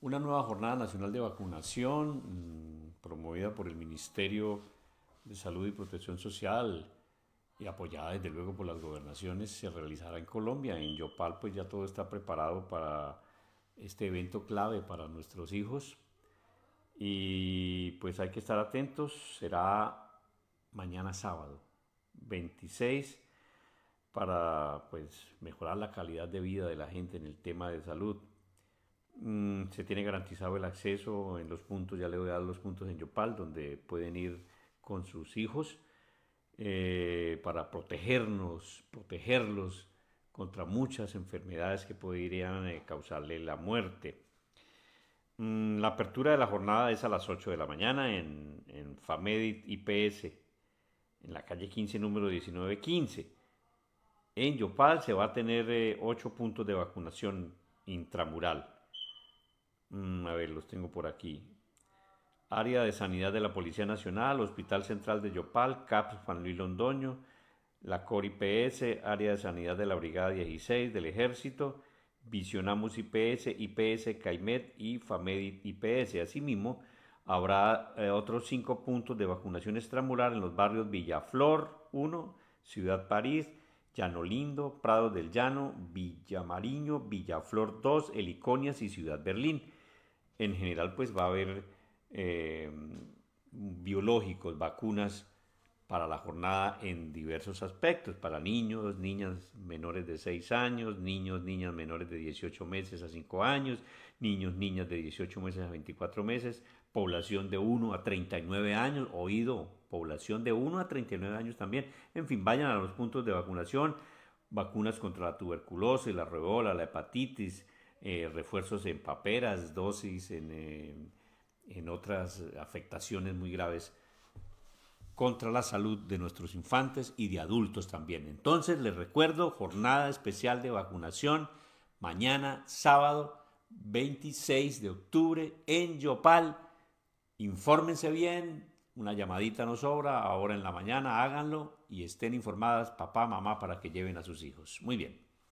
una nueva jornada nacional de vacunación mm, promovida por el Ministerio de Salud y Protección Social y apoyada desde luego por las gobernaciones se realizará en Colombia. En Yopal pues ya todo está preparado para este evento clave para nuestros hijos y pues hay que estar atentos. Será mañana sábado 26 para pues mejorar la calidad de vida de la gente en el tema de salud. Mm, se tiene garantizado el acceso en los puntos, ya le voy a dar los puntos en Yopal, donde pueden ir con sus hijos eh, para protegernos, protegerlos contra muchas enfermedades que podrían eh, causarle la muerte. Mm, la apertura de la jornada es a las 8 de la mañana en, FAMEDIT IPS, en la calle 15, número 1915. En Yopal se va a tener 8 eh, puntos de vacunación intramural. Mm, a ver, los tengo por aquí. Área de Sanidad de la Policía Nacional, Hospital Central de Yopal, CAPS Juan Luis Londoño, la COR IPS, Área de Sanidad de la Brigada 16 del Ejército, Visionamos IPS, IPS Caimet y Famedit IPS. Asimismo, habrá eh, otros cinco puntos de vacunación extramural en los barrios Villaflor 1, Ciudad París, Llano Lindo, Prado del Llano, Villamariño, Villaflor 2, Heliconias y Ciudad Berlín en general pues va a haber eh, biológicos, vacunas para la jornada en diversos aspectos, para niños, niñas menores de 6 años, niños, niñas menores de 18 meses a 5 años, niños, niñas de 18 meses a 24 meses, población de 1 a 39 años, oído, población de 1 a 39 años también, en fin, vayan a los puntos de vacunación, vacunas contra la tuberculosis, la rebola la hepatitis, eh, refuerzos en paperas, dosis, en, eh, en otras afectaciones muy graves contra la salud de nuestros infantes y de adultos también. Entonces les recuerdo, jornada especial de vacunación mañana sábado 26 de octubre en Yopal. Infórmense bien, una llamadita nos sobra, ahora en la mañana háganlo y estén informadas papá, mamá para que lleven a sus hijos. Muy bien.